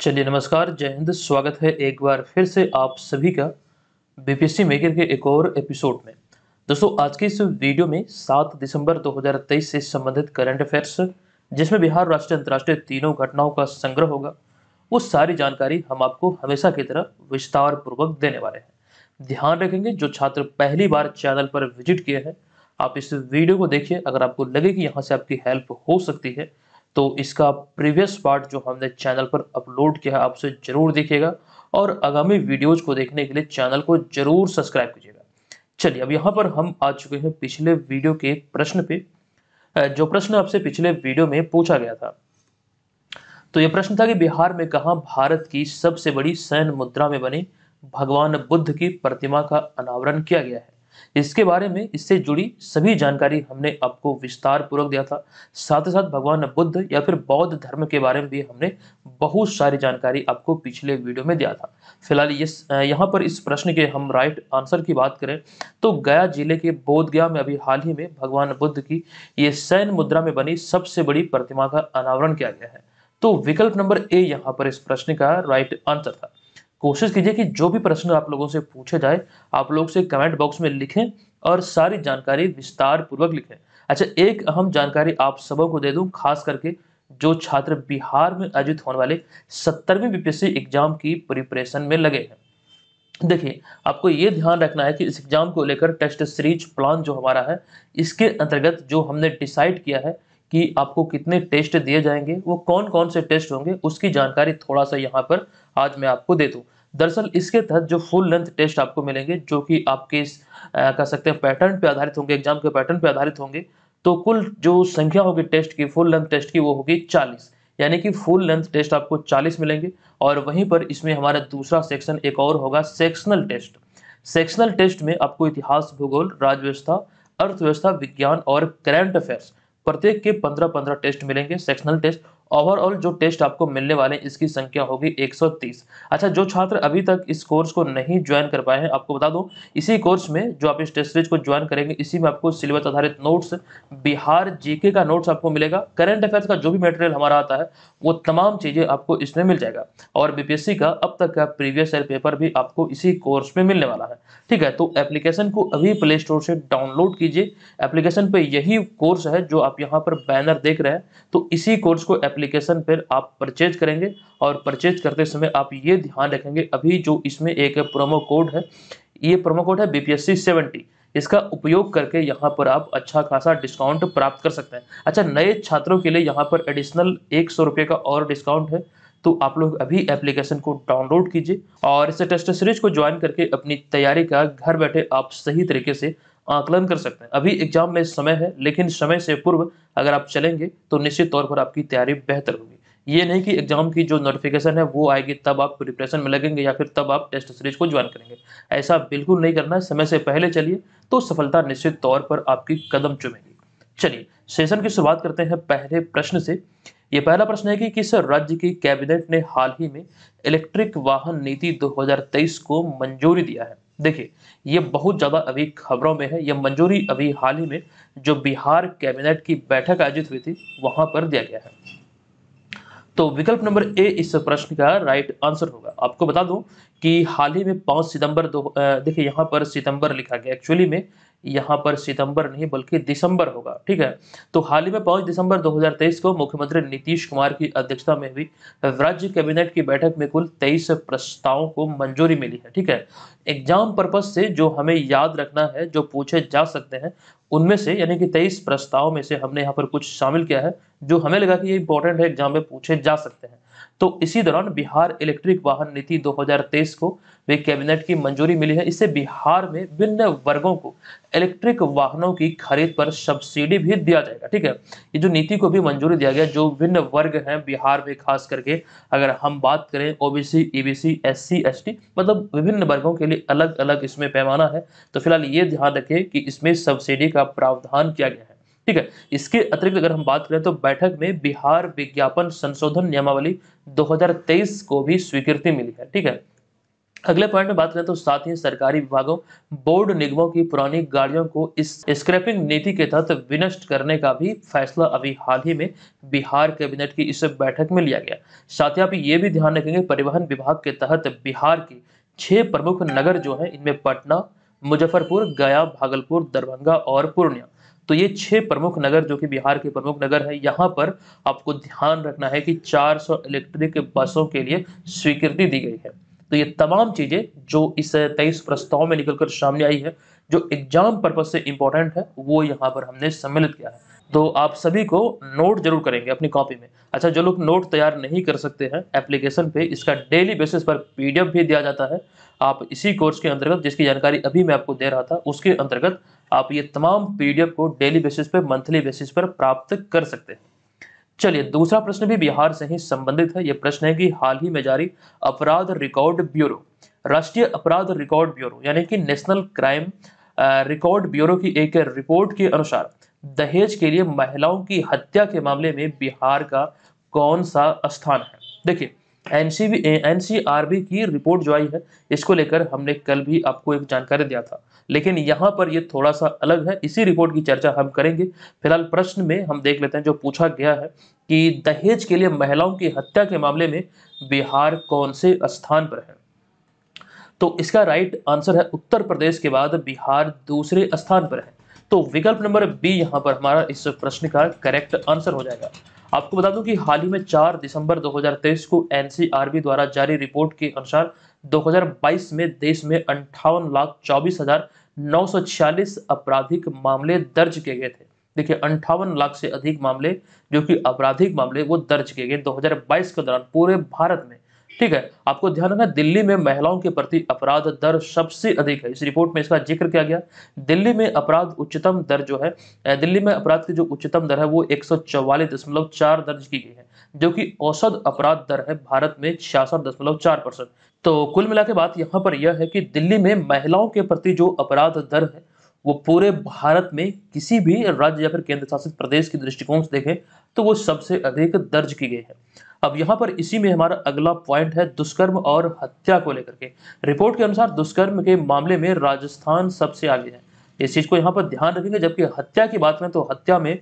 चलिए नमस्कार जय हिंद स्वागत है एक बार फिर से आप सभी का बीपीसी मेकर के एक और एपिसोड में दोस्तों आज की इस वीडियो में 7 दिसंबर 2023 से संबंधित करंट अफेयर्स जिसमें बिहार राष्ट्रीय अंतर्राष्ट्रीय तीनों घटनाओं का संग्रह होगा वो सारी जानकारी हम आपको हमेशा की तरह विस्तार पूर्वक देने वाले हैं ध्यान रखेंगे जो छात्र पहली बार चैनल पर विजिट किए हैं आप इस वीडियो को देखिए अगर आपको लगे कि यहाँ से आपकी हेल्प हो सकती है तो इसका प्रीवियस पार्ट जो हमने चैनल पर अपलोड किया है आप उसे जरूर देखिएगा और आगामी वीडियोज को देखने के लिए चैनल को जरूर सब्सक्राइब कीजिएगा चलिए अब यहाँ पर हम आ चुके हैं पिछले वीडियो के प्रश्न पे जो प्रश्न आपसे पिछले वीडियो में पूछा गया था तो यह प्रश्न था कि बिहार में कहा भारत की सबसे बड़ी सैन्य मुद्रा में बने भगवान बुद्ध की प्रतिमा का अनावरण किया गया है इसके बारे में इससे जुड़ी सभी जानकारी हमने आपको विस्तार पूर्वक दिया था साथ ही साथ भगवान बुद्ध या फिर बौद्ध धर्म के बारे में भी हमने बहुत सारी जानकारी आपको पिछले वीडियो में दिया था फिलहाल इस यहाँ पर इस प्रश्न के हम राइट आंसर की बात करें तो गया जिले के बोध गया में अभी हाल ही में भगवान बुद्ध की ये सैन मुद्रा में बनी सबसे बड़ी प्रतिमा का अनावरण किया गया है तो विकल्प नंबर ए यहाँ पर इस प्रश्न का राइट आंसर था कोशिश कीजिए कि जो भी प्रश्न आप लोगों से पूछे जाए आप लोग से कमेंट बॉक्स में लिखें और सारी जानकारी विस्तार पूर्वक लिखें अच्छा एक अहम जानकारी आप सबों को दे दूं खास करके जो छात्र बिहार में आयोजित होने वाले सत्तरवीं बीपीएससी एग्जाम की प्रिपरेशन में लगे हैं देखिए आपको ये ध्यान रखना है कि इस एग्जाम को लेकर टेस्ट सीरीज प्लान जो हमारा है इसके अंतर्गत जो हमने डिसाइड किया है कि आपको कितने टेस्ट दिए जाएंगे वो कौन कौन से टेस्ट होंगे उसकी जानकारी थोड़ा सा यहाँ पर आज मैं आपको दे दूँ दरअसल इसके तहत जो फुल लेंथ टेस्ट आपको मिलेंगे जो कि आपके इस कह सकते हैं पैटर्न पे आधारित होंगे एग्जाम के पैटर्न पे आधारित होंगे तो कुल जो संख्या होगी टेस्ट की फुल लेंथ टेस्ट की वो होगी चालीस यानी कि फुल लेंथ टेस्ट आपको 40 मिलेंगे और वहीं पर इसमें हमारा दूसरा सेक्शन एक और होगा सेक्शनल टेस्ट सेक्शनल टेस्ट में आपको इतिहास भूगोल राजव्यवस्था अर्थव्यवस्था विज्ञान और करंट अफेयर्स प्रत्येक के 15-15 टेस्ट मिलेंगे सेक्शनल टेस्ट ओवरऑल जो टेस्ट आपको मिलने वाले हैं इसकी संख्या होगी 130 अच्छा जो छात्र अभी तक इस कोर्स को नहीं ज्वाइन कर पाए हैं आपको बता दूं इसी कोर्स में जो आप इस टेस्ट सीरीज को ज्वाइन करेंगे इसी में आपको सिलेबस आधारित नोट्स बिहार जीके का नोट्स आपको मिलेगा करंट अफेयर्स का जो भी मटेरियल हमारा आता है वो तमाम चीज़ें आपको इसमें मिल जाएगा और बीपीएससी का अब तक का प्रीवियस ईयर पेपर भी आपको इसी कोर्स में मिलने वाला है ठीक है तो एप्लीकेशन को अभी प्ले स्टोर से डाउनलोड कीजिए एप्लीकेशन पर यही कोर्स है जो आप यहाँ पर बैनर देख रहे हैं तो इसी कोर्स को एप्लीकेशन फिर आप परचेज करेंगे और परचेज करते समय आप ये ध्यान रखेंगे अभी जो इसमें एक प्रोमो कोड है ये प्रोमो कोड है बी पी सेवेंटी इसका उपयोग करके यहाँ पर आप अच्छा खासा डिस्काउंट प्राप्त कर सकते हैं अच्छा नए छात्रों के लिए यहाँ पर एडिशनल एक सौ रुपये का और डिस्काउंट है तो आप लोग अभी एप्लीकेशन को डाउनलोड कीजिए और इस टेस्ट सीरीज को ज्वाइन करके अपनी तैयारी का घर बैठे आप सही तरीके से आकलन कर सकते हैं अभी एग्जाम में समय है लेकिन समय से पूर्व अगर आप चलेंगे तो निश्चित तौर पर आपकी तैयारी बेहतर होगी ये नहीं कि एग्जाम की जो नोटिफिकेशन है वो आएगी तब आप प्रिपरेशन में लगेंगे या फिर तब आप टेस्ट सीरीज को ज्वाइन करेंगे ऐसा बिल्कुल नहीं करना है समय से पहले चलिए तो सफलता निश्चित तौर पर आपकी कदम चुमेगी चलिए सेशन की शुरुआत करते हैं पहले प्रश्न से ये पहला प्रश्न है कि किस राज्य की कैबिनेट ने हाल ही में इलेक्ट्रिक वाहन नीति 2023 को मंजूरी दिया है देखिए ये बहुत ज़्यादा अभी खबरों में है यह मंजूरी अभी हाल ही में जो बिहार कैबिनेट की बैठक आयोजित हुई थी वहां पर दिया गया है तो विकल्प नंबर ए इस प्रश्न का राइट आंसर होगा आपको बता दूं कि हाल ही में पांच सितंबर दो देखिए यहां पर सितंबर लिखा गया एक्चुअली में यहाँ पर सितंबर नहीं बल्कि दिसंबर होगा ठीक है तो हाल ही में पांच दिसंबर 2023 को मुख्यमंत्री नीतीश कुमार की अध्यक्षता में हुई राज्य कैबिनेट की बैठक में कुल 23 प्रस्तावों को मंजूरी मिली है ठीक है एग्जाम पर्पज से जो हमें याद रखना है जो पूछे जा सकते हैं उनमें से यानी कि तेईस प्रस्ताव में से हमने यहाँ पर कुछ शामिल किया है जो हमें लगा कि ये इंपॉर्टेंट है एग्जाम में पूछे जा सकते हैं तो इसी दौरान बिहार इलेक्ट्रिक वाहन नीति 2023 को वे कैबिनेट की मंजूरी मिली है इससे बिहार में भिन्न वर्गों को इलेक्ट्रिक वाहनों की खरीद पर सब्सिडी भी दिया जाएगा ठीक है ये जो नीति को भी मंजूरी दिया गया जो भिन्न वर्ग हैं बिहार में खास करके अगर हम बात करें ओबीसी ईबीसी एससी एसटी मतलब विभिन्न वर्गों के लिए अलग अलग इसमें पैमाना है तो फिलहाल ये ध्यान रखें कि इसमें सब्सिडी का का प्रावधान किया गया है ठीक है इसके अतिरिक्त अगर हम बात करें तो बैठक में बिहार विज्ञापन संशोधन नियमावली दो को भी स्वीकृति मिली है ठीक है अगले पॉइंट में बात करें तो साथ ही सरकारी विभागों बोर्ड निगमों की पुरानी गाड़ियों को इस स्क्रैपिंग नीति के तहत विनष्ट करने का भी फैसला अभी हाल ही में बिहार कैबिनेट की इस बैठक में लिया गया साथ ही आप ये भी ध्यान रखेंगे परिवहन विभाग के तहत बिहार की छह प्रमुख नगर जो है इनमें पटना मुजफ्फरपुर गया भागलपुर दरभंगा और पूर्णिया तो ये छह प्रमुख नगर जो कि बिहार के प्रमुख नगर है यहाँ पर आपको ध्यान रखना है कि 400 इलेक्ट्रिक बसों के लिए स्वीकृति दी गई है तो ये तमाम चीजें जो इस तेईस प्रस्ताव में निकलकर सामने आई है जो एग्जाम पर्पज से इंपॉर्टेंट है वो यहाँ पर हमने सम्मिलित किया है तो आप सभी को नोट जरूर करेंगे अपनी कॉपी में अच्छा जो लोग नोट तैयार नहीं कर सकते हैं एप्लीकेशन पे इसका डेली बेसिस पर पीडीएफ भी दिया जाता है आप इसी कोर्स के अंतर्गत जिसकी जानकारी अभी मैं आपको दे रहा था उसके अंतर्गत आप ये तमाम पीडीएफ को डेली बेसिस पर मंथली बेसिस पर प्राप्त कर सकते हैं चलिए दूसरा प्रश्न भी बिहार से ही संबंधित है यह प्रश्न है कि हाल ही में जारी अपराध रिकॉर्ड ब्यूरो राष्ट्रीय अपराध रिकॉर्ड ब्यूरो यानी कि नेशनल क्राइम रिकॉर्ड ब्यूरो की एक रिपोर्ट के अनुसार दहेज के लिए महिलाओं की हत्या के मामले में बिहार का कौन सा स्थान है देखिए एनसीबी एनसीआरबी की रिपोर्ट जो आई है इसको लेकर हमने कल भी आपको एक जानकारी दिया था लेकिन यहाँ पर ये थोड़ा सा अलग है इसी रिपोर्ट की चर्चा हम करेंगे फिलहाल प्रश्न में हम देख लेते हैं जो पूछा गया है कि दहेज के लिए महिलाओं की हत्या के मामले में बिहार कौन से स्थान पर है तो इसका राइट आंसर है उत्तर प्रदेश के बाद बिहार दूसरे स्थान पर है तो विकल्प नंबर बी यहाँ पर हमारा इस प्रश्न का करेक्ट आंसर हो जाएगा आपको बता दूं कि हाल ही में 4 दिसंबर 2023 को एनसीआरबी द्वारा जारी रिपोर्ट के अनुसार 2022 में देश में अंठावन लाख चौबीस हजार नौ सौ छियालीस आपराधिक मामले दर्ज किए गए थे देखिए अंठावन लाख से अधिक मामले जो कि आपराधिक मामले वो दर्ज किए गए 2022 के दौरान पूरे भारत में ठीक है आपको ध्यान रखना दिल्ली में महिलाओं के प्रति अपराध दर सबसे अधिक है इस रिपोर्ट में इसका जिक्र किया गया दिल्ली में अपराध उच्चतम दर जो है दिल्ली में अपराध की जो उच्चतम दर है वो एक दर्ज की गई है जो कि औसत अपराध दर है भारत में छियासठ परसेंट तो कुल मिला के बात यहाँ पर यह है कि दिल्ली में महिलाओं के प्रति जो अपराध दर है वो पूरे भारत में किसी भी राज्य या फिर केंद्र शासित प्रदेश के दृष्टिकोण से देखें तो वो सबसे अधिक दर्ज की गई है अब यहाँ पर इसी में हमारा अगला पॉइंट है दुष्कर्म और हत्या को लेकर के रिपोर्ट के अनुसार दुष्कर्म के मामले में राजस्थान सबसे आगे है इस चीज को यहाँ पर ध्यान रखेंगे जबकि हत्या की बात करें तो हत्या में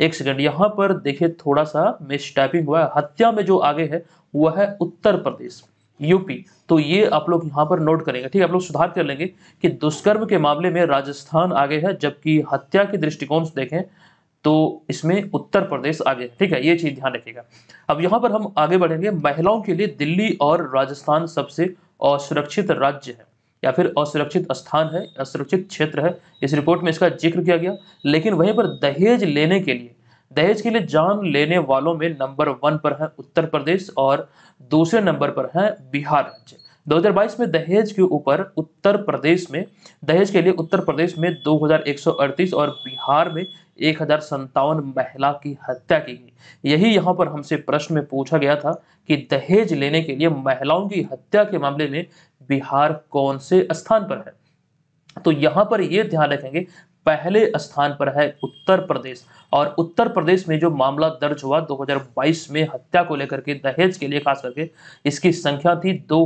एक सेकंड यहाँ पर देखिए थोड़ा सा मिस टाइपिंग हुआ है हत्या में जो आगे है वह है उत्तर प्रदेश यूपी तो ये आप लोग यहाँ पर नोट करेंगे ठीक है आप लोग सुधार कर लेंगे कि दुष्कर्म के मामले में राजस्थान आगे है जबकि हत्या के दृष्टिकोण से देखें तो इसमें उत्तर प्रदेश आगे ठीक है ये चीज ध्यान रखिएगा अब यहाँ पर हम आगे बढ़ेंगे महिलाओं के लिए दिल्ली और राजस्थान सबसे असुरक्षित राज्य है या फिर असुरक्षित स्थान है असुरक्षित क्षेत्र है इस रिपोर्ट में इसका जिक्र किया गया लेकिन वहीं पर दहेज लेने के लिए दहेज के लिए जान लेने वालों में नंबर वन पर है उत्तर प्रदेश और दूसरे नंबर पर है बिहार राज्य 2022 में दहेज के ऊपर उत्तर प्रदेश में दहेज के लिए उत्तर प्रदेश में 2138 और बिहार में एक हजार संतावन महिला की हत्या की गई यही यहाँ पर हमसे प्रश्न में पूछा गया था कि दहेज लेने के लिए महिलाओं की हत्या के मामले में बिहार कौन से स्थान पर है तो यहाँ पर ये ध्यान रखेंगे पहले स्थान पर है उत्तर प्रदेश और उत्तर प्रदेश में जो मामला दर्ज हुआ 2022 में हत्या को लेकर के दहेज के लिए खास करके इसकी संख्या थी दो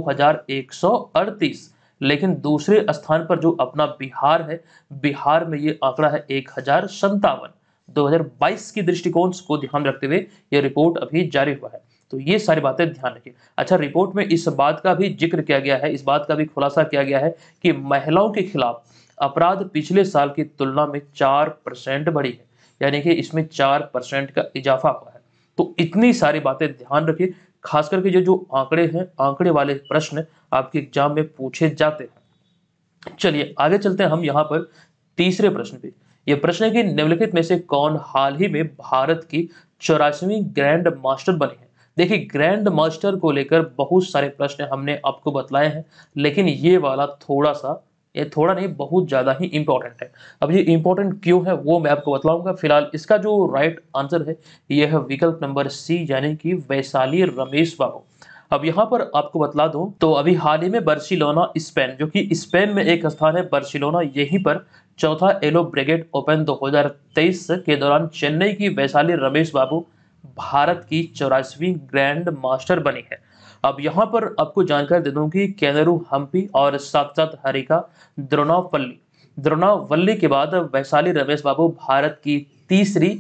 लेकिन दूसरे स्थान पर जो अपना बिहार है बिहार में ये आंकड़ा है एक हजार संतावन दो हजार बाईस की दृष्टिकोण को ध्यान रखते हुए यह रिपोर्ट अभी जारी हुआ है तो ये सारी बातें ध्यान रखिए अच्छा रिपोर्ट में इस बात का भी जिक्र किया गया है इस बात का भी खुलासा किया गया है कि महिलाओं के खिलाफ अपराध पिछले साल की तुलना में चार परसेंट बढ़ी है यानी कि इसमें चार परसेंट का इजाफा हुआ है तो इतनी सारी बातें ध्यान रखिए खास करके जो जो आंकड़े हैं आंकड़े वाले प्रश्न आपके एग्जाम में पूछे जाते हैं चलिए आगे चलते हैं हम यहाँ पर तीसरे प्रश्न पे यह प्रश्न है कि निम्नलिखित में से कौन हाल ही में भारत की चौरासीवी ग्रैंड मास्टर बने हैं देखिए ग्रैंड मास्टर को लेकर बहुत सारे प्रश्न हमने आपको बतलाए हैं लेकिन ये वाला थोड़ा सा ये थोड़ा नहीं बहुत ज़्यादा ही इंपॉर्टेंट है अब ये इंपॉर्टेंट क्यों है वो मैं आपको बतलाऊंगा फिलहाल इसका जो राइट आंसर है यह है विकल्प नंबर सी यानी कि वैशाली रमेश बाबू अब यहाँ पर आपको बतला दूं तो अभी हाल ही में बर्सिलोना स्पेन जो कि स्पेन में एक स्थान है बर्सिलोना यहीं पर चौथा एलो ब्रिगेड ओपन 2023 के दौरान चेन्नई की वैशाली रमेश बाबू भारत की चौरासवीं ग्रैंड मास्टर बनी है अब यहाँ पर आपको जानकारी दे दूँ कि कैनरू हम्पी और साथ साथ हरिका द्रोणावल्ली द्रोणावल्ली के बाद वैशाली रमेश बाबू भारत की तीसरी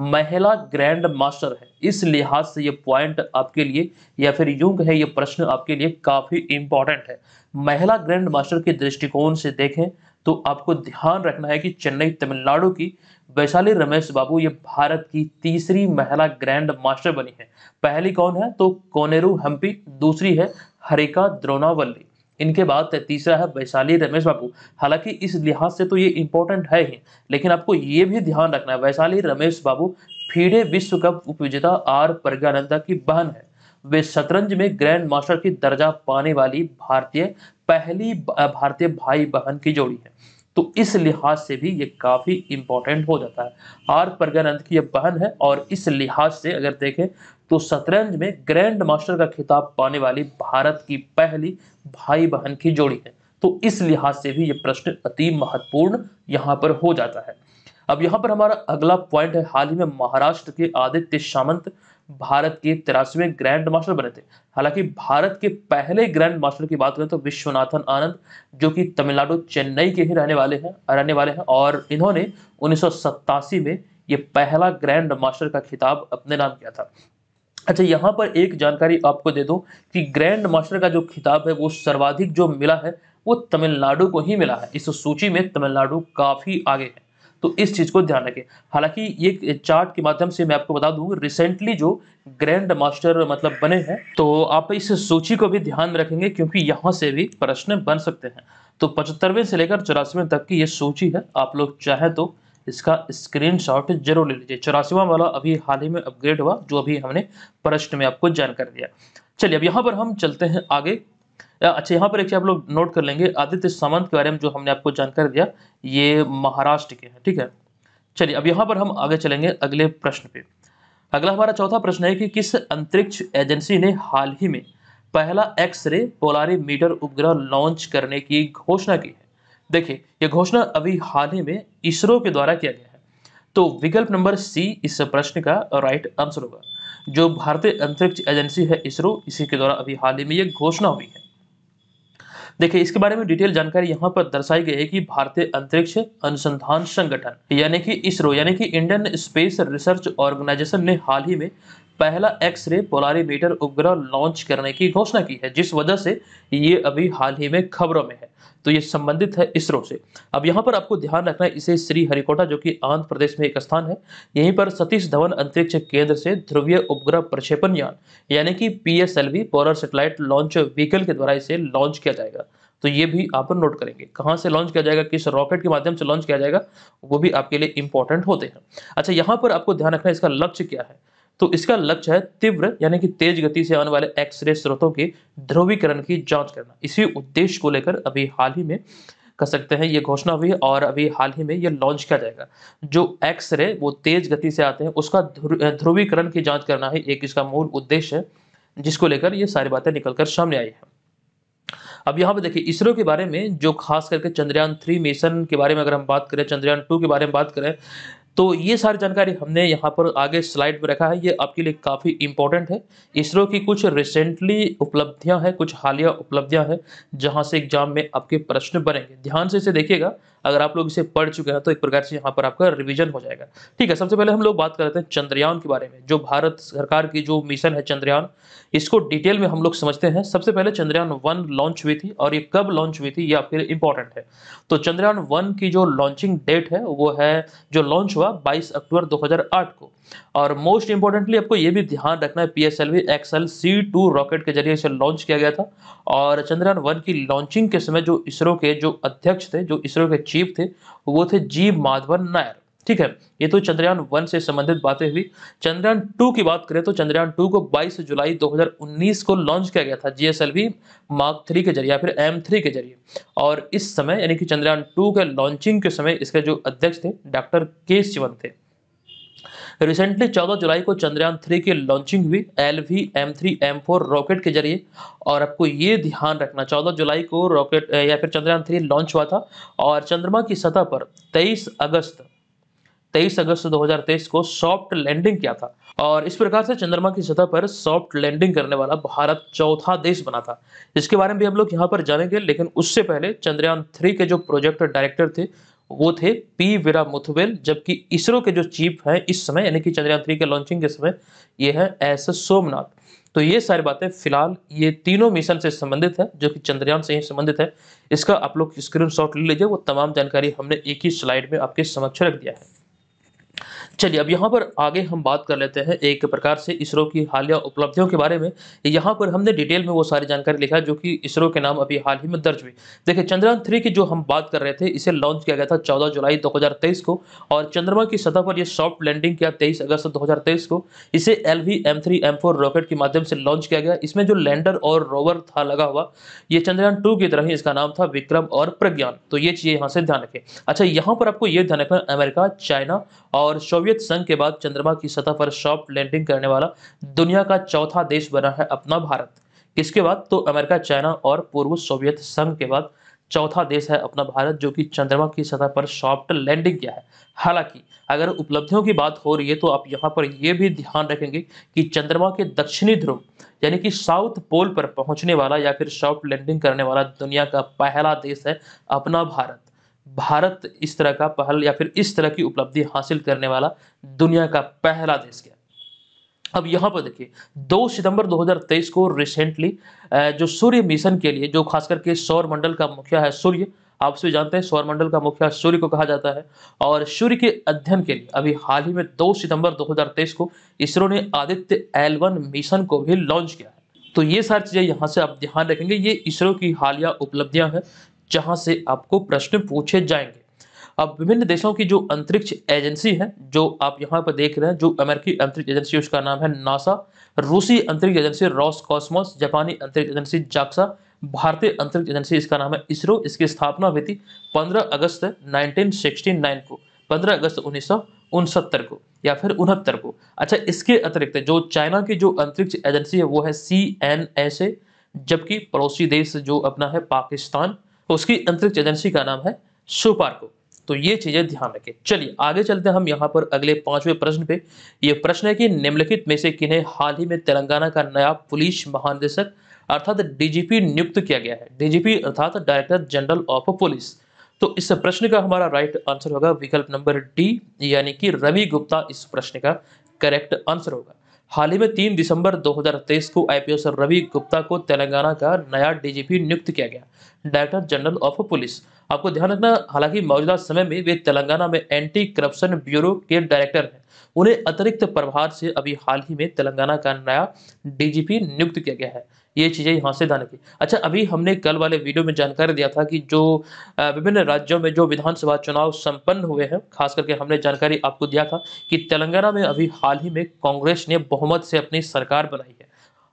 महिला ग्रैंड मास्टर है इस लिहाज से ये पॉइंट आपके लिए या फिर यूं कहें ये प्रश्न आपके लिए काफ़ी इंपॉर्टेंट है महिला ग्रैंड मास्टर के दृष्टिकोण से देखें तो आपको ध्यान रखना है कि चेन्नई तमिलनाडु की वैशाली रमेश बाबू ये भारत की तीसरी महिला ग्रैंड मास्टर बनी है पहली कौन है तो कोनेरू हम्पी दूसरी है हरिका द्रोणावल्ली इनके बाद तीसरा है वैशाली रमेश बाबू हालांकि इस लिहाज से तो ये इंपॉर्टेंट है ही लेकिन आपको ये भी ध्यान रखना है वैशाली रमेश बाबू फीडे विश्व कप उपविजेता आर प्रज्ञानंदा की बहन है वे शतरंज में ग्रैंड मास्टर की दर्जा पाने वाली भारतीय पहली भारतीय भाई बहन की जोड़ी है तो इस लिहाज से भी ये काफ़ी इंपॉर्टेंट हो जाता है आर प्रज्ञानंद की यह बहन है और इस लिहाज से अगर देखें तो शतरंज में ग्रैंड मास्टर का खिताब पाने वाली भारत की पहली भाई बहन की जोड़ी है तो इस लिहाज से भी ये प्रश्न अति महत्वपूर्ण यहाँ पर हो जाता है अब यहाँ पर हमारा अगला पॉइंट है हाल ही में महाराष्ट्र के आदित्य सामंत भारत के तिरासीवें ग्रैंड मास्टर बने थे हालांकि भारत के पहले ग्रैंड मास्टर की बात करें तो विश्वनाथन आनंद जो कि तमिलनाडु चेन्नई के ही रहने वाले हैं रहने वाले हैं और इन्होंने उन्नीस में ये पहला ग्रैंड मास्टर का खिताब अपने नाम किया था अच्छा यहाँ पर एक जानकारी आपको दे दूँ कि ग्रैंड मास्टर का जो खिताब है वो सर्वाधिक जो मिला है वो तमिलनाडु को ही मिला है इस सूची में तमिलनाडु काफ़ी आगे है तो इस चीज़ को ध्यान रखें हालांकि ये चार्ट के माध्यम से मैं आपको बता दूं रिसेंटली जो ग्रैंड मास्टर मतलब बने हैं तो आप इस सूची को भी ध्यान में रखेंगे क्योंकि यहाँ से भी प्रश्न बन सकते हैं तो पचहत्तरवें से लेकर चौरासीवें तक की ये सूची है आप लोग चाहें तो इसका स्क्रीनशॉट जरूर ले लीजिए चौरासीवा वाला अभी हाल ही में अपग्रेड हुआ जो अभी हमने प्रश्न में आपको जानकारी दिया चलिए अब यहाँ पर हम चलते हैं आगे अच्छा यहाँ पर एक आप लोग नोट कर लेंगे आदित्य सामंत के बारे में जो हमने आपको जानकारी दिया ये महाराष्ट्र के हैं ठीक है चलिए अब यहाँ पर हम आगे चलेंगे अगले प्रश्न पे अगला हमारा चौथा प्रश्न है कि किस अंतरिक्ष एजेंसी ने हाल ही में पहला एक्सरे पोलारी मीटर उपग्रह लॉन्च करने की घोषणा की है देखिए ये घोषणा अभी हाल ही में इसरो के द्वारा किया गया है तो विकल्प नंबर सी इस प्रश्न का राइट आंसर होगा जो भारतीय अंतरिक्ष एजेंसी है इसरो इसी के द्वारा अभी हाल ही में ये घोषणा हुई है देखिए इसके बारे में डिटेल जानकारी यहाँ पर दर्शाई गई है कि भारतीय अंतरिक्ष अनुसंधान संगठन यानी कि इसरो यानी कि इंडियन स्पेस रिसर्च ऑर्गेनाइजेशन ने हाल ही में पहला एक्स रे पोलारीमीटर उपग्रह लॉन्च करने की घोषणा की है जिस वजह से ये अभी हाल ही में खबरों में है तो ये संबंधित है इसरो से अब यहाँ पर आपको ध्यान रखना है इसे श्री हरिकोटा जो कि आंध्र प्रदेश में एक स्थान है यहीं पर सतीश धवन अंतरिक्ष केंद्र से ध्रुवीय उपग्रह प्रक्षेपण यान यानी कि P S polar satellite launch vehicle के द्वारा इसे लॉन्च किया जाएगा तो ये भी आप नोट करेंगे कहाँ से लॉन्च किया जाएगा किस रॉकेट के माध्यम से लॉन्च किया जाएगा वो भी आपके लिए इंपॉर्टेंट होते हैं अच्छा यहाँ पर आपको ध्यान रखना इसका लक्ष्य क्या है तो इसका लक्ष्य है तीव्र यानी कि तेज गति से आने वाले एक्सरे स्रोतों के ध्रुवीकरण की जांच करना इसी उद्देश्य को लेकर अभी हाल ही में कर सकते हैं ये घोषणा हुई और अभी हाल ही में ये लॉन्च किया जाएगा जो एक्सरे वो तेज गति से आते हैं उसका ध्रुवीकरण की जांच करना है एक इसका मूल उद्देश्य है जिसको लेकर ये सारी बातें निकलकर सामने आई है अब यहाँ पे देखिए इसरो के बारे में जो खास करके चंद्रयान थ्री मिशन के बारे में अगर हम बात करें चंद्रयान टू के बारे में बात करें तो ये सारी जानकारी हमने यहाँ पर आगे स्लाइड में रखा है ये आपके लिए काफ़ी इंपॉर्टेंट है इसरो की कुछ रिसेंटली उपलब्धियां हैं कुछ हालिया उपलब्धियां हैं जहाँ से एग्जाम में आपके प्रश्न बनेंगे ध्यान से इसे देखिएगा अगर आप लोग इसे पढ़ चुके हैं तो एक प्रकार से यहाँ पर आपका रिविजन हो जाएगा ठीक है सबसे पहले हम लोग बात करते हैं चंद्रयान के बारे में जो भारत सरकार की जो मिशन है चंद्रयान इसको डिटेल में हम लोग समझते हैं सबसे पहले चंद्रयान वन लॉन्च हुई थी और ये कब लॉन्च हुई थी ये आपके लिए इंपॉर्टेंट है तो चंद्रयान वन की जो लॉन्चिंग डेट है वो है जो लॉन्च हुआ 22 अक्टूबर 2008 को और मोस्ट इंपॉर्टेंटली आपको यह भी ध्यान रखना है PSLV XL C two rocket के जरिए इसे लॉन्च किया गया था और चंद्रयान वन की लॉन्चिंग के समय जो इसरो के जो अध्यक्ष थे जो इसरो के चीफ थे वो थे जी माधवन नायर ठीक है ये तो चंद्रयान वन से संबंधित बातें हुई चंद्रयान टू की बात करें तो चंद्रयान टू को 22 जुलाई 2019 को लॉन्च किया गया था जीएसएलवी मार्क थ्री के जरिए या फिर एम थ्री के जरिए और इस समय यानी कि चंद्रयान टू के लॉन्चिंग के समय इसके जो अध्यक्ष थे डॉक्टर के सिवन थे रिसेंटली 14 जुलाई को चंद्रयान थ्री की लॉन्चिंग हुई L V M three M four rocket के जरिए और आपको ये ध्यान रखना 14 जुलाई को रॉकेट या फिर चंद्रयान थ्री लॉन्च हुआ था और चंद्रमा की सतह पर 23 अगस्त 23 अगस्त 2023 को सॉफ्ट लैंडिंग किया था और इस प्रकार से चंद्रमा की सतह पर सॉफ्ट लैंडिंग करने वाला भारत चौथा देश बना था इसके बारे में भी हम लोग यहाँ पर जानेंगे लेकिन उससे पहले चंद्रयान थ्री के जो प्रोजेक्ट डायरेक्टर थे वो थे पी वीरा मुथवेल जबकि इसरो के जो चीफ है इस समय यानी कि चंद्रयान थ्री के लॉन्चिंग के समय ये है एस सोमनाथ तो ये सारी बातें फिलहाल ये तीनों मिशन से संबंधित है जो कि चंद्रयान से ही संबंधित है इसका आप लोग स्क्रीन शॉट ले लीजिए वो तमाम जानकारी हमने एक ही स्लाइड में आपके समक्ष रख दिया है चलिए अब यहाँ पर आगे हम बात कर लेते हैं एक प्रकार से इसरो की हालिया उपलब्धियों के बारे में यहाँ पर हमने डिटेल में वो सारी जानकारी लिखा जो कि इसरो के नाम अभी हाल ही में दर्ज हुई देखिए चंद्रयान थ्री की जो हम बात कर रहे थे इसे लॉन्च किया गया था चौदह जुलाई 2023 को और चंद्रमा की सतह पर यह सॉफ्ट लैंडिंग किया तेईस अगस्त दो को इसे L V M three M four rocket के माध्यम से लॉन्च किया गया इसमें जो लैंडर और रोवर था लगा हुआ ये चंद्रयान टू की तरह ही इसका नाम था विक्रम और प्रज्ञान तो ये चीज़ यहाँ से ध्यान रखें अच्छा यहाँ पर आपको ये ध्यान रखना अमेरिका चाइना और सोवियत सोवियत संघ के बाद चंद्रमा की सतह पर सॉफ्ट लैंडिंग करने वाला दुनिया का चौथा देश बना है अपना भारत किसके बाद तो अमेरिका चाइना और पूर्व सोवियत संघ के बाद चौथा देश है अपना भारत जो कि चंद्रमा की सतह पर सॉफ्ट लैंडिंग किया है हालांकि अगर उपलब्धियों की बात हो रही है तो आप यहाँ पर यह भी ध्यान रखेंगे कि चंद्रमा के दक्षिणी ध्रुव यानी कि साउथ पोल पर पहुंचने वाला या फिर सॉफ्ट लैंडिंग करने वाला दुनिया का पहला देश है अपना भारत भारत इस तरह का पहल या फिर इस तरह की उपलब्धि हासिल करने वाला दुनिया का पहला देश गया अब यहाँ पर देखिए 2 सितंबर 2023 को रिसेंटली जो सूर्य मिशन के लिए जो खास करके सौर मंडल का मुखिया है सूर्य आप सभी जानते हैं सौर मंडल का मुखिया सूर्य को कहा जाता है और सूर्य के अध्ययन के लिए अभी हाल ही में 2 सितंबर 2023 को इसरो ने आदित्य एल मिशन को भी लॉन्च किया है तो ये सारी चीज़ें यहाँ से आप ध्यान रखेंगे ये इसरो की हालिया उपलब्धियां हैं जहां से आपको प्रश्न पूछे जाएंगे अब विभिन्न देशों की जो अंतरिक्ष एजेंसी है जो आप यहाँ पर देख रहे हैं जो अमेरिकी अंतरिक्ष एजेंसी उसका नाम है नासा रूसी अंतरिक्ष एजेंसी रॉस कॉस्मोस जापानी अंतरिक्ष एजेंसी जाक्सा भारतीय अंतरिक्ष एजेंसी इसका नाम है इसरो इसकी स्थापना हुई थी पंद्रह अगस्त नाइनटीन को पंद्रह अगस्त उन्नीस को या फिर उनहत्तर को अच्छा इसके अतिरिक्त जो चाइना की जो अंतरिक्ष एजेंसी है वो है सी जबकि पड़ोसी देश जो अपना है पाकिस्तान तो उसकी अंतरिक्ष एजेंसी का नाम है सुपार्को तो ये चीजें ध्यान रखें चलिए आगे चलते हैं हम यहाँ पर अगले पांचवें प्रश्न पे ये प्रश्न है कि निम्नलिखित में से किन्हें हाल ही में तेलंगाना का नया पुलिस महानिदेशक अर्थात डीजीपी नियुक्त किया गया है डीजीपी अर्थात डायरेक्टर जनरल ऑफ पुलिस तो इस प्रश्न का हमारा राइट आंसर होगा विकल्प नंबर डी यानी कि रवि गुप्ता इस प्रश्न का करेक्ट आंसर होगा हाल ही में तीन दिसंबर 2023 को आई सर रवि गुप्ता को तेलंगाना का नया डीजीपी नियुक्त किया गया डायरेक्टर जनरल ऑफ पुलिस आपको ध्यान रखना हालांकि मौजूदा समय में वे तेलंगाना में एंटी करप्शन ब्यूरो के डायरेक्टर हैं उन्हें अतिरिक्त प्रभार से अभी हाल ही में तेलंगाना का नया डीजीपी नियुक्त किया गया है ये चीज़ें यहाँ से ध्यान रखें अच्छा अभी हमने कल वाले वीडियो में जानकारी दिया था कि जो विभिन्न राज्यों में जो विधानसभा चुनाव संपन्न हुए हैं खास करके हमने जानकारी आपको दिया था कि तेलंगाना में अभी हाल ही में कांग्रेस ने बहुमत से अपनी सरकार बनाई है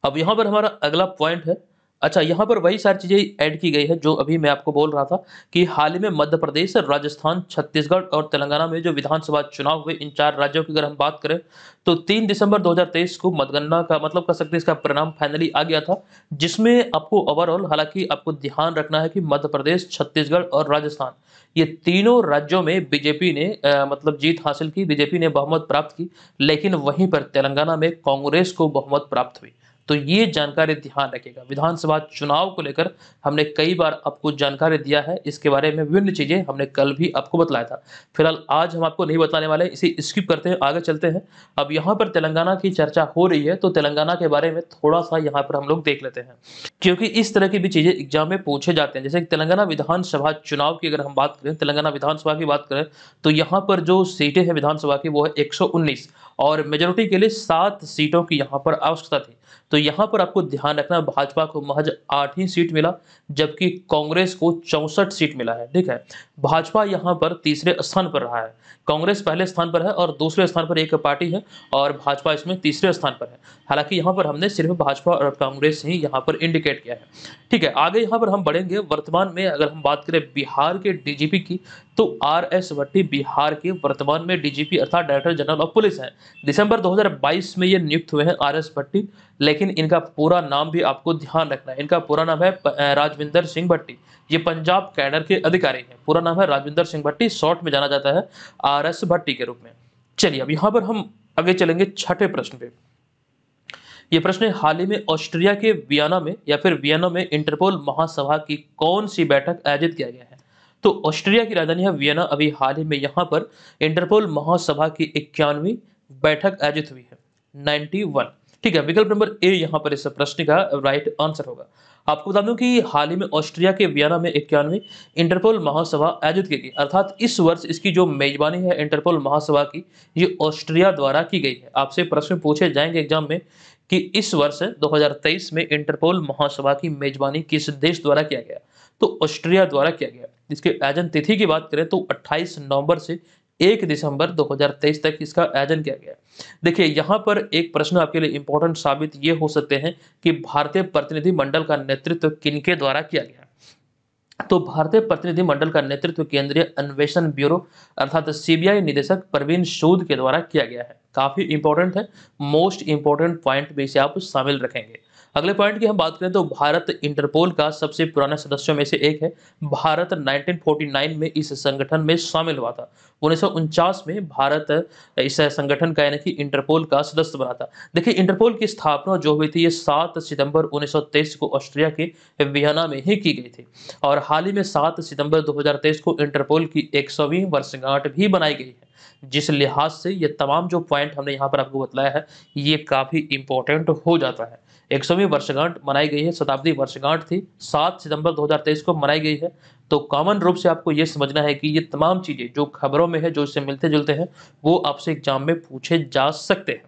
अब यहाँ पर हमारा अगला पॉइंट है अच्छा यहाँ पर वही सारी चीज़ें ऐड की गई है जो अभी मैं आपको बोल रहा था कि हाल ही में मध्य प्रदेश राजस्थान छत्तीसगढ़ और तेलंगाना में जो विधानसभा चुनाव हुए इन चार राज्यों की अगर हम बात करें तो 3 दिसंबर 2023 को मतगणना का मतलब कह सकते हैं इसका परिणाम फाइनली आ गया था जिसमें आपको ओवरऑल हालांकि आपको ध्यान रखना है कि मध्य प्रदेश छत्तीसगढ़ और राजस्थान ये तीनों राज्यों में बीजेपी ने आ, मतलब जीत हासिल की बीजेपी ने बहुमत प्राप्त की लेकिन वहीं पर तेलंगाना में कांग्रेस को बहुमत प्राप्त हुई तो ये जानकारी ध्यान रखेगा विधानसभा चुनाव को लेकर हमने कई बार आपको जानकारी दिया है इसके बारे में विभिन्न चीज़ें हमने कल भी आपको बताया था फिलहाल आज हम आपको नहीं बताने वाले इसे स्किप करते हैं आगे चलते हैं अब यहाँ पर तेलंगाना की चर्चा हो रही है तो तेलंगाना के बारे में थोड़ा सा यहाँ पर हम लोग देख लेते हैं क्योंकि इस तरह की भी चीज़ें एग्जाम में पूछे जाते हैं जैसे तेलंगाना विधानसभा चुनाव की अगर हम बात करें तेलंगाना विधानसभा की बात करें तो यहाँ पर जो सीटें हैं विधानसभा की वो है एक और मेजोरिटी के लिए सात सीटों की यहाँ पर आवश्यकता थी तो यहाँ पर आपको ध्यान रखना भाजपा को महज आठ ही सीट मिला जबकि कांग्रेस को चौंसठ सीट मिला है ठीक है भाजपा यहाँ पर तीसरे स्थान पर रहा है कांग्रेस पहले स्थान पर है और दूसरे स्थान पर एक पार्टी है और भाजपा इसमें तीसरे स्थान पर है हालांकि यहाँ पर हमने सिर्फ भाजपा और कांग्रेस ही यहाँ पर इंडिकेट किया है ठीक है आगे यहाँ पर हम बढ़ेंगे वर्तमान में अगर हम बात करें बिहार के डीजीपी की तो आर एस भट्टी बिहार के वर्तमान में डीजीपी अर्थात डायरेक्टर जनरल ऑफ पुलिस हैं दिसंबर 2022 में ये नियुक्त हुए हैं आर एस भट्टी लेकिन इनका पूरा नाम भी आपको ध्यान रखना है इनका पूरा नाम है राजविंदर सिंह भट्टी ये पंजाब कैडर के अधिकारी हैं पूरा नाम है राजविंदर सिंह भट्टी शॉर्ट में जाना जाता है आर एस भट्टी के रूप में चलिए अब यहाँ पर हम आगे चलेंगे छठे प्रश्न पे ये प्रश्न हाल ही में ऑस्ट्रिया के वियना में या फिर वियना में इंटरपोल महासभा की कौन सी बैठक आयोजित किया गया है तो ऑस्ट्रिया की राजधानी है वियना अभी हाल ही में यहाँ पर इंटरपोल महासभा की इक्यानवी बैठक आयोजित हुई है 91 ठीक है विकल्प नंबर ए यहाँ पर इस प्रश्न का राइट आंसर होगा आपको बता दूं कि हाल ही में ऑस्ट्रिया के वियना में इक्यानवे इंटरपोल महासभा आयोजित की गई अर्थात इस वर्ष इसकी जो मेजबानी है इंटरपोल महासभा की ये ऑस्ट्रिया द्वारा की गई है आपसे प्रश्न पूछे जाएंगे एग्जाम में कि इस वर्ष 2023 में इंटरपोल महासभा की मेजबानी किस देश द्वारा किया गया तो ऑस्ट्रिया द्वारा किया गया इसके आयोजन तिथि की बात करें तो 28 नवंबर से एक दिसंबर 2023 तक इसका आयोजन किया गया देखिए यहाँ पर एक प्रश्न आपके लिए इंपॉर्टेंट साबित ये हो सकते हैं कि भारतीय प्रतिनिधि मंडल का नेतृत्व किनके द्वारा किया गया तो भारतीय प्रतिनिधि मंडल का नेतृत्व केंद्रीय अन्वेषण ब्यूरो अर्थात सीबीआई निदेशक प्रवीण सूद के द्वारा किया गया है काफी इंपॉर्टेंट है मोस्ट इंपॉर्टेंट पॉइंट भी इसे आप शामिल रखेंगे अगले पॉइंट की हम बात करें तो भारत इंटरपोल का सबसे पुराना सदस्यों में से एक है भारत 1949 में इस संगठन में शामिल हुआ था उन्नीस में भारत इस संगठन का यानी कि इंटरपोल का सदस्य बना था देखिए इंटरपोल की स्थापना जो हुई थी ये 7 सितंबर 1923 को ऑस्ट्रिया के वियना में ही की गई थी और हाल ही में 7 सितंबर 2023 को इंटरपोल की एक वर्षगांठ भी बनाई गई है जिस लिहाज से ये तमाम जो पॉइंट हमने यहाँ पर आपको बताया है ये काफ़ी इंपॉर्टेंट हो जाता है एक सौवीं वर्षगांठ मनाई गई है शताब्दी वर्षगांठ थी सात सितंबर 2023 को मनाई गई है तो कॉमन रूप से आपको ये समझना है कि ये तमाम चीज़ें जो खबरों में है जो इससे मिलते जुलते हैं वो आपसे एग्जाम में पूछे जा सकते हैं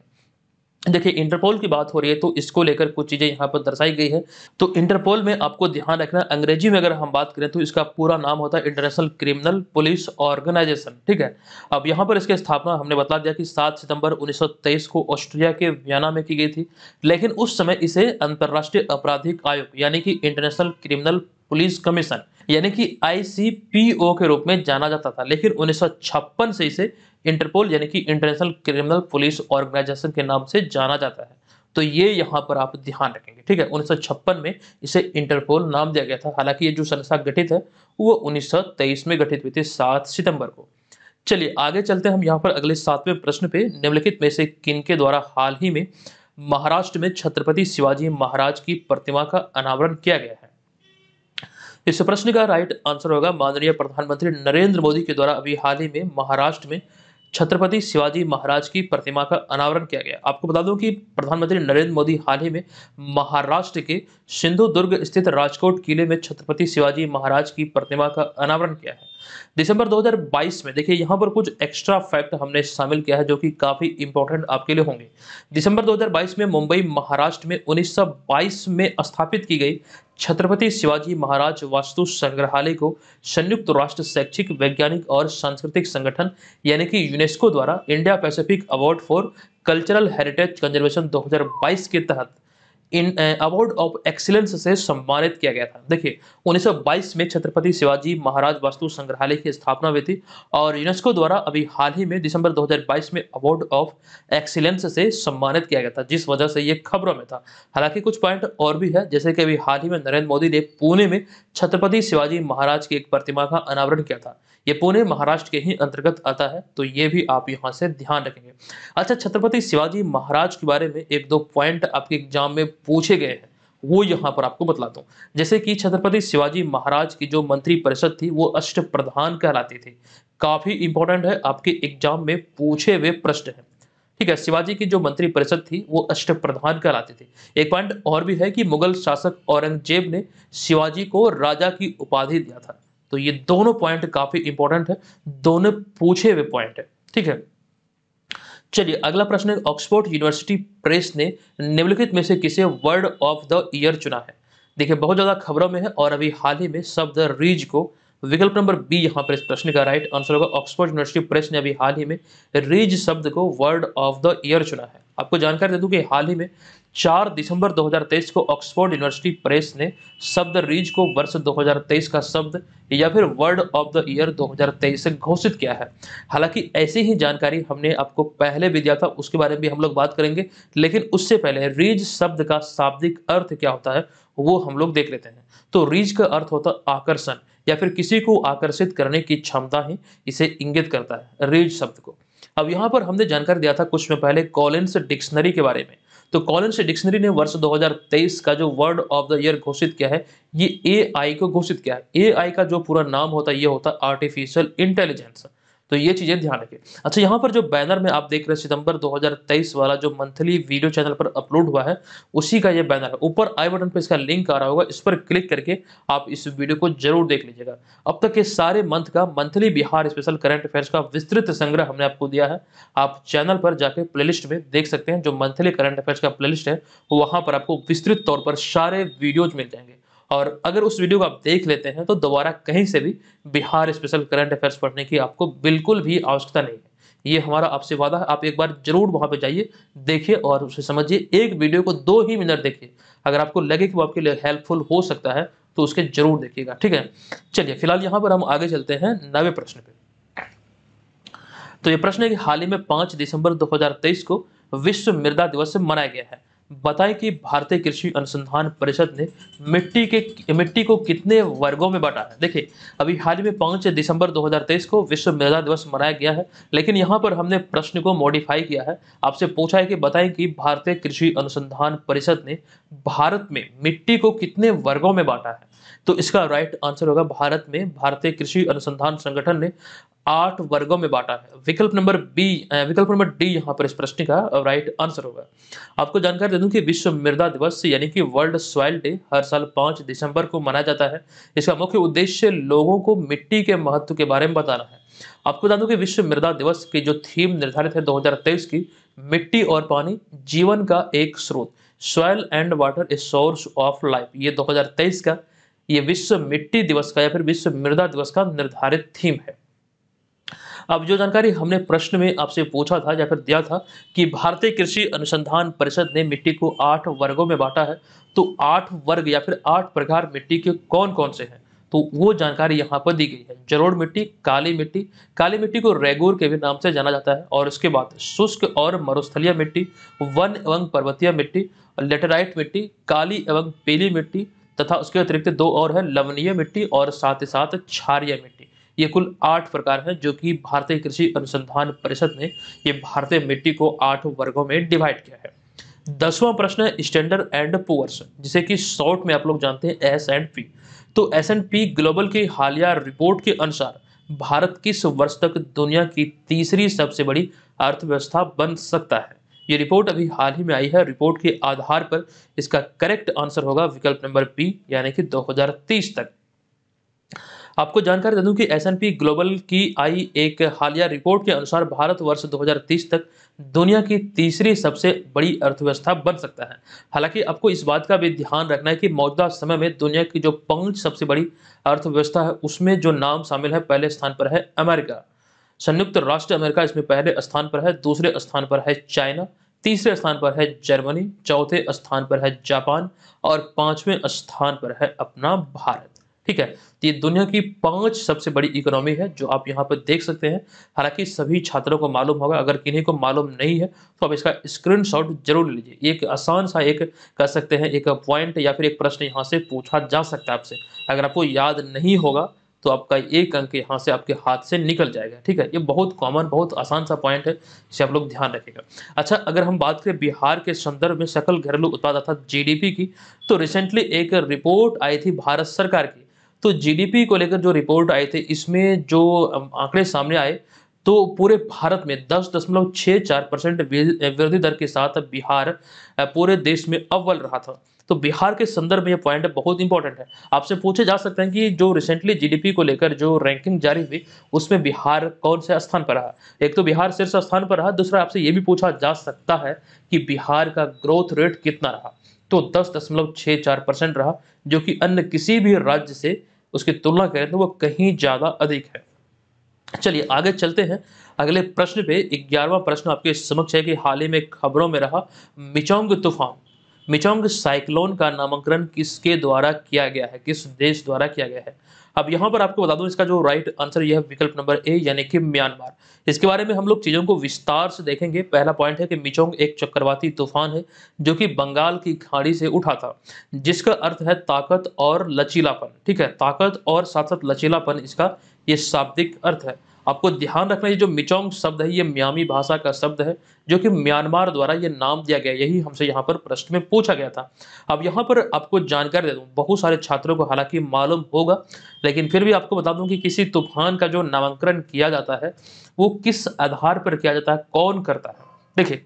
देखिए इंटरपोल की बात हो रही है तो इसको लेकर कुछ चीज़ें यहाँ पर दर्शाई गई है तो इंटरपोल में आपको ध्यान रखना अंग्रेजी में अगर हम बात करें तो इसका पूरा नाम होता है इंटरनेशनल क्रिमिनल पुलिस ऑर्गेनाइजेशन ठीक है अब यहाँ पर इसकी स्थापना हमने बता दिया कि 7 सितंबर 1923 को ऑस्ट्रिया के वियना में की गई थी लेकिन उस समय इसे अंतर्राष्ट्रीय आपराधिक आयोग यानी कि इंटरनेशनल क्रिमिनल पुलिस कमीशन यानी कि आई के रूप में जाना जाता था लेकिन उन्नीस से इसे इंटरपोल यानी कि इंटरनेशनल क्रिमिनल पुलिस ऑर्गेनाइजेशन के नाम से जाना जाता है तो ये यहाँ पर आप ध्यान रखेंगे ठीक है उन्नीस में इसे इंटरपोल नाम दिया गया था हालांकि ये जो संस्था गठित है वो 1923 में गठित हुई थी 7 सितंबर को चलिए आगे चलते हैं हम यहाँ पर अगले सातवें प्रश्न पे निम्नलिखित में से किन के द्वारा हाल ही में महाराष्ट्र में छत्रपति शिवाजी महाराज की प्रतिमा का अनावरण किया गया है इस प्रश्न का राइट आंसर होगा माननीय प्रधानमंत्री नरेंद्र मोदी के द्वारा अभी हाल ही में महाराष्ट्र में छत्रपति शिवाजी महाराज की प्रतिमा का अनावरण किया गया आपको बता दूं कि प्रधानमंत्री नरेंद्र मोदी हाल ही में महाराष्ट्र के सिंधु दुर्ग स्थित राजकोट किले में छत्रपति शिवाजी महाराज की प्रतिमा का अनावरण किया है दिसंबर 2022 में देखिए यहाँ पर कुछ एक्स्ट्रा फैक्ट हमने शामिल किया है जो कि काफ़ी इंपॉर्टेंट आपके लिए होंगे दिसंबर 2022 में मुंबई महाराष्ट्र में 1922 में स्थापित की गई छत्रपति शिवाजी महाराज वास्तु संग्रहालय को संयुक्त राष्ट्र शैक्षिक वैज्ञानिक और सांस्कृतिक संगठन यानी कि यूनेस्को द्वारा India Pacific award for cultural heritage conservation 2022 के तहत इन अवार्ड ऑफ एक्सीलेंस से सम्मानित किया गया था देखिए 1922 में छत्रपति शिवाजी महाराज वास्तु संग्रहालय की स्थापना हुई थी और यूनेस्को द्वारा अभी हाल ही में दिसंबर 2022 में अवार्ड ऑफ एक्सीलेंस से सम्मानित किया गया था जिस वजह से ये खबरों में था हालांकि कुछ पॉइंट और भी है जैसे कि अभी हाल ही में नरेंद्र मोदी ने पुणे में छत्रपति शिवाजी महाराज की एक प्रतिमा का अनावरण किया था ये पुणे महाराष्ट्र के ही अंतर्गत आता है तो ये भी आप यहाँ से ध्यान रखेंगे अच्छा छत्रपति शिवाजी महाराज के बारे में एक दो पॉइंट आपके एग्जाम में पूछे गए हैं वो यहाँ पर आपको बतलाता हूँ जैसे कि छत्रपति शिवाजी महाराज की जो मंत्री परिषद थी वो अष्ट प्रधान कहलाती थी काफी इंपॉर्टेंट है आपके एग्जाम में पूछे हुए प्रश्न है ठीक है शिवाजी की जो मंत्री परिषद थी वो अष्ट प्रधान कहलाती थी एक पॉइंट और भी है कि मुगल शासक औरंगजेब ने शिवाजी को राजा की उपाधि दिया था तो ये दोनों पॉइंट काफी इंपॉर्टेंट है दोनों पूछे हुए पॉइंट है ठीक है चलिए अगला प्रश्न है ऑक्सफोर्ड यूनिवर्सिटी प्रेस ने निम्नलिखित में से किसे वर्ड ऑफ द ईयर चुना है देखिए बहुत ज़्यादा खबरों में है और अभी हाल ही में शब्द रीज को विकल्प नंबर बी यहाँ पर इस प्रश्न का राइट आंसर होगा ऑक्सफोर्ड यूनिवर्सिटी प्रेस ने अभी हाल ही में रिज शब्द को वर्ड ऑफ द ईयर चुना है आपको जानकारी दे दूं कि हाल ही में 4 दिसंबर 2023 को ऑक्सफोर्ड यूनिवर्सिटी प्रेस ने शब्द रिज को वर्ष 2023 का शब्द या फिर वर्ड ऑफ द ईयर 2023 से घोषित किया है हालांकि ऐसी ही जानकारी हमने आपको पहले भी दिया था उसके बारे में भी हम लोग बात करेंगे लेकिन उससे पहले रिज शब्द का शाब्दिक अर्थ क्या होता है वो हम लोग देख लेते हैं तो रिज का अर्थ होता है आकर्षण या फिर किसी को आकर्षित करने की क्षमता ही इसे इंगित करता है रेज शब्द को अब यहाँ पर हमने जानकारी दिया था कुछ में पहले कॉलिन्स डिक्शनरी के बारे में तो कॉलिन्स डिक्शनरी ने वर्ष 2023 का जो वर्ड ऑफ द ईयर घोषित किया है ये ए को घोषित किया है ए का जो पूरा नाम होता है ये होता है आर्टिफिशियल इंटेलिजेंस तो ये चीज़ें ध्यान रखें अच्छा यहाँ पर जो बैनर में आप देख रहे हैं सितंबर 2023 वाला जो मंथली वीडियो चैनल पर अपलोड हुआ है उसी का ये बैनर है ऊपर आई बटन पर इसका लिंक आ रहा होगा इस पर क्लिक करके आप इस वीडियो को जरूर देख लीजिएगा अब तक के सारे मंथ का monthly Bihar special current affairs का विस्तृत संग्रह हमने आपको दिया है आप चैनल पर जाकर प्ले में देख सकते हैं जो मंथली करंट अफेयर्स का प्ले है वहाँ पर आपको विस्तृत तौर पर सारे वीडियोज मिल जाएंगे और अगर उस वीडियो को आप देख लेते हैं तो दोबारा कहीं से भी बिहार स्पेशल करंट अफेयर्स पढ़ने की आपको बिल्कुल भी आवश्यकता नहीं है ये हमारा आपसे वादा है आप एक बार जरूर वहाँ पे जाइए देखिए और उसे समझिए एक वीडियो को दो ही मिनट देखिए अगर आपको लगे कि वो आपके लिए हेल्पफुल हो सकता है तो उसके जरूर देखिएगा ठीक है चलिए फिलहाल यहाँ पर हम आगे चलते हैं नवे प्रश्न पे तो ये प्रश्न है कि हाल ही में पाँच दिसंबर 2023 को विश्व मृदा दिवस मनाया गया है बताएं कि भारतीय कृषि अनुसंधान परिषद ने मिट्टी के मिट्टी को कितने वर्गों में बांटा है देखिए अभी हाल ही में पाँच दिसंबर 2023 को विश्व मृदा दिवस मनाया गया है लेकिन यहाँ पर हमने प्रश्न को मॉडिफाई किया है आपसे पूछा है कि बताएं कि भारतीय कृषि अनुसंधान परिषद ने भारत में मिट्टी को कितने वर्गों में बांटा है तो इसका राइट आंसर होगा भारत में भारतीय कृषि अनुसंधान संगठन ने आठ वर्गों में बांटा है विकल्प नंबर बी विकल्प नंबर डी यहाँ पर इस प्रश्न का राइट आंसर होगा आपको जानकारी दे दूं कि विश्व मृदा दिवस यानी कि वर्ल्ड सॉइल डे हर साल पाँच दिसंबर को मनाया जाता है इसका मुख्य उद्देश्य लोगों को मिट्टी के महत्व के बारे में बताना है आपको बता दूं कि विश्व मृदा दिवस की जो थीम निर्धारित है दो की मिट्टी और पानी जीवन का एक स्रोत soil and water a source of life ये दो का ये विश्व मिट्टी दिवस का या फिर विश्व मृदा दिवस का निर्धारित थीम है अब जो जानकारी हमने प्रश्न में आपसे पूछा था या फिर दिया था कि भारतीय कृषि अनुसंधान परिषद ने मिट्टी को आठ वर्गों में बांटा है तो आठ वर्ग या फिर आठ प्रकार मिट्टी के कौन कौन से हैं तो वो जानकारी यहाँ पर दी गई है जलोड़ मिट्टी काली मिट्टी काली मिट्टी को रेगोर के भी नाम से जाना जाता है और उसके बाद शुष्क और मरुस्थलीय मिट्टी वन एवं पर्वतीय मिट्टी लेटेराइट मिट्टी काली एवं पीली मिट्टी तथा उसके अतिरिक्त दो और है लवणीय मिट्टी और साथ ही साथ क्षारीय मिट्टी ये कुल आठ प्रकार हैं जो कि भारतीय कृषि अनुसंधान परिषद ने ये भारतीय मिट्टी को आठ वर्गों में डिवाइड किया है दसवां प्रश्न है स्टैंडर्ड एंड पुअर्स जिसे कि शॉर्ट में आप लोग जानते हैं एस एंड पी तो एस एंड पी ग्लोबल की हालिया रिपोर्ट के अनुसार भारत किस वर्ष तक दुनिया की तीसरी सबसे बड़ी अर्थव्यवस्था बन सकता है ये रिपोर्ट अभी हाल ही में आई है रिपोर्ट के आधार पर इसका करेक्ट आंसर होगा विकल्प नंबर बी यानी कि 2030 तक आपको जानकारी दे दूं कि एस ग्लोबल की आई एक हालिया रिपोर्ट के अनुसार भारत वर्ष 2030 तक दुनिया की तीसरी सबसे बड़ी अर्थव्यवस्था बन सकता है हालांकि आपको इस बात का भी ध्यान रखना है कि मौजूदा समय में दुनिया की जो पांच सबसे बड़ी अर्थव्यवस्था है उसमें जो नाम शामिल है पहले स्थान पर है अमेरिका संयुक्त राष्ट्र अमेरिका इसमें पहले स्थान पर है दूसरे स्थान पर है चाइना तीसरे स्थान पर है जर्मनी चौथे स्थान पर है जापान और पांचवें स्थान पर है अपना भारत ठीक है तो ये दुनिया की पांच सबसे बड़ी इकोनॉमी है जो आप यहाँ पर देख सकते हैं हालांकि सभी छात्रों को मालूम होगा अगर किन्हीं को मालूम नहीं है तो आप इसका स्क्रीन जरूर लीजिए एक आसान सा एक कह सकते हैं एक पॉइंट या फिर एक प्रश्न यहाँ से पूछा जा सकता है आपसे अगर आपको याद नहीं होगा तो आपका एक अंक यहाँ से आपके हाथ से निकल जाएगा ठीक है ये बहुत कॉमन बहुत आसान सा पॉइंट है इसे आप लोग ध्यान रखेगा अच्छा अगर हम बात करें बिहार के संदर्भ में सकल घरेलू उत्पाद अर्थात जीडीपी की तो रिसेंटली एक रिपोर्ट आई थी भारत सरकार की तो जीडीपी को लेकर जो रिपोर्ट आए थे इसमें जो आंकड़े सामने आए तो पूरे भारत में दस दशमलव छः चार परसेंट वृद्धि दर के साथ बिहार पूरे देश में अव्वल रहा था तो बिहार के संदर्भ में यह पॉइंट बहुत इंपॉर्टेंट है आपसे पूछे जा सकते हैं कि जो रिसेंटली जीडीपी को लेकर जो रैंकिंग जारी हुई उसमें बिहार कौन से स्थान पर रहा एक तो बिहार शीर्ष स्थान पर रहा दूसरा आपसे ये भी पूछा जा सकता है कि बिहार का ग्रोथ रेट कितना रहा तो दस दशमलव छः चार परसेंट रहा जो कि अन्य किसी भी राज्य से उसकी तुलना करें तो वो कहीं ज़्यादा अधिक है चलिए आगे चलते हैं अगले प्रश्न पे ग्यारहवा प्रश्न आपके समक्ष है कि हाल ही में खबरों में रहा मिचोंग तूफान मिचोंग साइक्लोन का नामांकन किसके द्वारा किया गया है किस देश द्वारा किया गया है अब यहाँ पर आपको बता दूँ इसका जो राइट आंसर यह विकल्प नंबर ए यानी कि म्यांमार इसके बारे में हम लोग चीज़ों को विस्तार से देखेंगे पहला पॉइंट है कि मिचोंग एक चक्रवाती तूफान है जो कि बंगाल की खाड़ी से उठा था जिसका अर्थ है ताकत और लचीलापन ठीक है ताकत और साथ साथ लचीलापन इसका ये शाब्दिक अर्थ है आपको ध्यान रखना ये जो मिचोंग शब्द है ये म्यामी भाषा का शब्द है जो कि म्यांमार द्वारा ये नाम दिया गया यही हमसे यहाँ पर प्रश्न में पूछा गया था अब यहाँ पर आपको जानकारी दे दूँ बहुत सारे छात्रों को हालांकि मालूम होगा लेकिन फिर भी आपको बता दूँ कि किसी तूफान का जो नामांकन किया जाता है वो किस आधार पर किया जाता है कौन करता है देखिए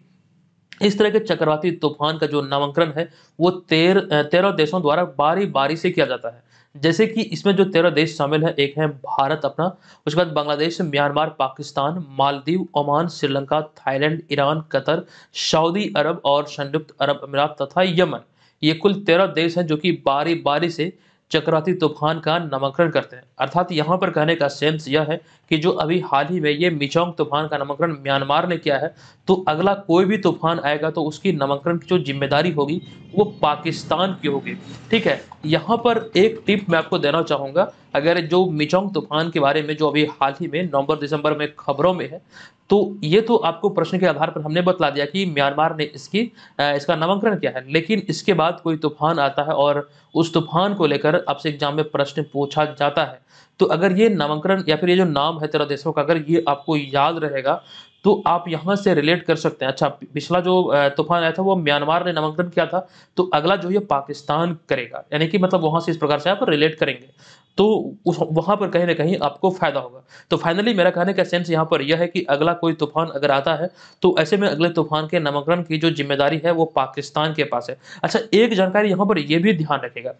इस तरह के चक्रवाती तूफान का जो नामांकन है वो तेर तेरह देशों द्वारा बारी बारी से किया जाता है जैसे कि इसमें जो तेरह देश शामिल है एक है भारत अपना उसके बाद Bangladesh Myanmar Pakistan Maldives Oman Sri Lanka Thailand Iran Qatar सऊदी अरब और संयुक्त अरब अमीरात तथा यमन ये कुल तेरह देश हैं जो कि बारी बारी से चक्रवाती तूफान का नामांकन करते हैं अर्थात यहाँ पर कहने का सेंस यह है कि जो अभी हाल ही में ये मिचोंग तूफान का नामांकन म्यांमार ने किया है तो अगला कोई भी तूफान आएगा तो उसकी नामांकन की जो जिम्मेदारी होगी वो पाकिस्तान की होगी ठीक है यहाँ पर एक टिप मैं आपको देना चाहूँगा अगर जो मिचोंग तूफान के बारे में जो अभी हाल ही में नवंबर दिसंबर में खबरों में है तो ये तो आपको प्रश्न के आधार पर हमने बतला दिया कि म्यांमार ने इसकी इसका नामांकन किया है लेकिन इसके बाद कोई तूफान आता है और उस तूफान को लेकर आपसे एग्जाम में प्रश्न पूछा जाता है तो अगर ये नामांकन या फिर ये जो नाम है तेरा देशों का अगर ये आपको याद रहेगा तो आप यहाँ से रिलेट कर सकते हैं अच्छा पिछला जो तूफान आया था वो म्यांमार ने नामांकन किया था तो अगला जो ये पाकिस्तान करेगा यानी कि मतलब वहाँ से इस प्रकार से आप रिलेट करेंगे तो उस वहाँ पर कहीं ना कहीं आपको फायदा होगा तो फाइनली मेरा कहने का सेंस यहाँ पर यह है कि अगला कोई तूफान अगर आता है तो ऐसे में अगले तूफान के नामांकन की जो जिम्मेदारी है वो पाकिस्तान के पास है अच्छा एक जानकारी यहाँ पर यह भी ध्यान रखेगा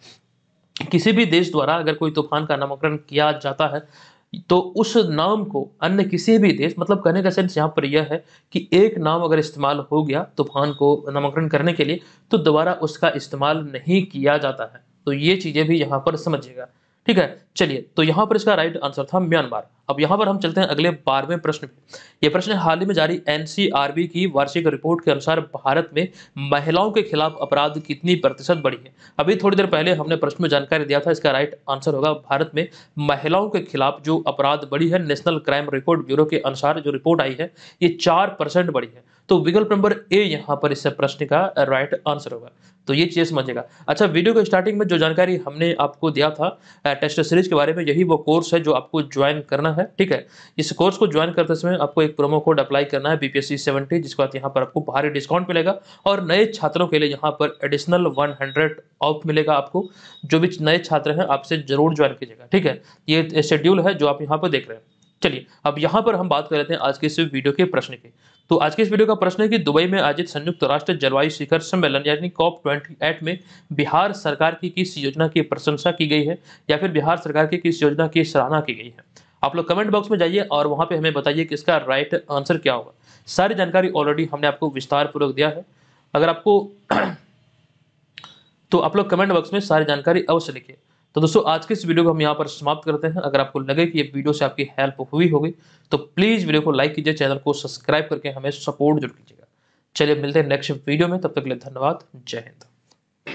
किसी भी देश द्वारा अगर कोई तूफान का नामकरण किया जाता है तो उस नाम को अन्य किसी भी देश मतलब कहने का सेंस यहाँ पर यह है कि एक नाम अगर इस्तेमाल हो गया तूफान को नामकरण करने के लिए तो दोबारा उसका इस्तेमाल नहीं किया जाता है तो ये चीज़ें भी यहाँ पर समझिएगा ठीक है चलिए तो यहाँ पर इसका राइट आंसर था म्यांमार अब यहाँ पर हम चलते हैं अगले बारहवें प्रश्न पे प्रश्न हाल ही में जारी एनसीआरबी की वार्षिक रिपोर्ट के अनुसार भारत में महिलाओं के खिलाफ अपराध कितनी प्रतिशत बढ़ी है अभी थोड़ी देर पहले हमने प्रश्न में जानकारी दिया था इसका राइट आंसर होगा भारत में महिलाओं के खिलाफ जो अपराध बढ़ी है नेशनल क्राइम रिकॉर्ड ब्यूरो के अनुसार जो रिपोर्ट आई है ये चार बढ़ी है तो विकल्प नंबर ए यहाँ पर इस प्रश्न का राइट आंसर होगा तो ये चीज़ समझेगा अच्छा वीडियो के स्टार्टिंग में जो जानकारी हमने आपको दिया था टेस्ट सीरीज के बारे में यही वो कोर्स है जो आपको ज्वाइन करना है ठीक है इस कोर्स को ज्वाइन करते समय आपको एक प्रोमो कोड अप्लाई करना है बीपीएससी सेवेंटी जिसके बाद यहाँ पर आपको भारी डिस्काउंट मिलेगा और नए छात्रों के लिए यहाँ पर एडिशनल वन हंड्रेड ऑफ मिलेगा आपको जो भी नए छात्र हैं आपसे जरूर ज्वाइन कीजिएगा ठीक है ये शेड्यूल है जो आप यहाँ पर देख रहे हैं चलिए अब यहाँ पर हम बात कर लेते हैं आज के इस वीडियो के प्रश्न की तो आज के इस वीडियो का प्रश्न है कि दुबई में आयोजित संयुक्त राष्ट्र जलवायु शिखर सम्मेलन यानी कॉप ट्वेंटी एट में बिहार सरकार की किस योजना की प्रशंसा की गई है या फिर बिहार सरकार की किस योजना की सराहना की गई है आप लोग कमेंट बॉक्स में जाइए और वहाँ पे हमें बताइए कि इसका राइट आंसर क्या होगा सारी जानकारी ऑलरेडी हमने आपको विस्तार पूर्वक दिया है अगर आपको तो आप लोग कमेंट बॉक्स में सारी जानकारी अवश्य लिखिए तो दोस्तों आज के इस वीडियो को हम यहाँ पर समाप्त करते हैं अगर आपको लगे कि ये वीडियो से आपकी हेल्प हुई होगी तो प्लीज़ वीडियो को लाइक कीजिए चैनल को सब्सक्राइब करके हमें सपोर्ट जरूर कीजिएगा चलिए मिलते हैं नेक्स्ट वीडियो में तब तक के लिए धन्यवाद जय हिंद